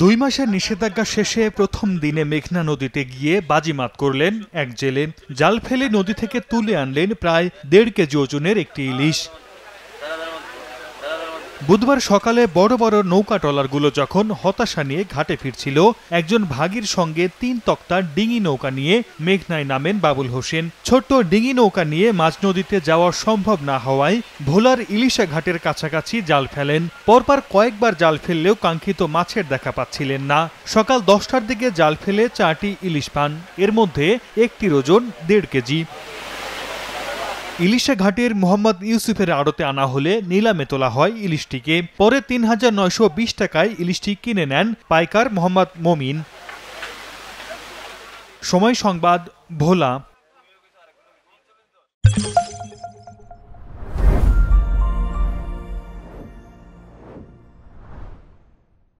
দুই মাসের নিষেধাজ্ঞা শেষে প্রথম দিনে মেঘনা নদীতে গিয়ে বাজিমাত করলেন এক জেলে জাল ফেলে নদী থেকে তুলে আনলেন প্রায় দেড় কেজি ওজনের একটি ইলিশ বুধবার সকালে বড় বড় নৌকা ট্রলারগুলো যখন হতাশা নিয়ে ঘাটে ফিরছিল একজন ভাগির সঙ্গে তিন তক্তার ডিঙি নৌকা নিয়ে মেঘনায় নামেন বাবুল হোসেন ছোট্ট ডিঙি নৌকা নিয়ে মাঝ নদীতে যাওয়া সম্ভব না হওয়ায় ভোলার ইলিশা ঘাটের কাছাকাছি জাল ফেলেন পরপর কয়েকবার জাল ফেললেও কাঙ্ক্ষিত মাছের দেখা পাচ্ছিলেন না সকাল দশটার দিকে জাল ফেলে চারটি ইলিশ পান এর মধ্যে একটির ওজন দেড় কেজি ইলিশা ঘাটের মোহাম্মদ ইউসুফের আড়তে আনা হলে নিলামে তোলা হয় ইলিশটিকে পরে তিন হাজার নয়শো বিশ টাকায় ইলিশটি কিনে নেন পাইকার মোহাম্মদ মমিন সময় সংবাদ ভোলা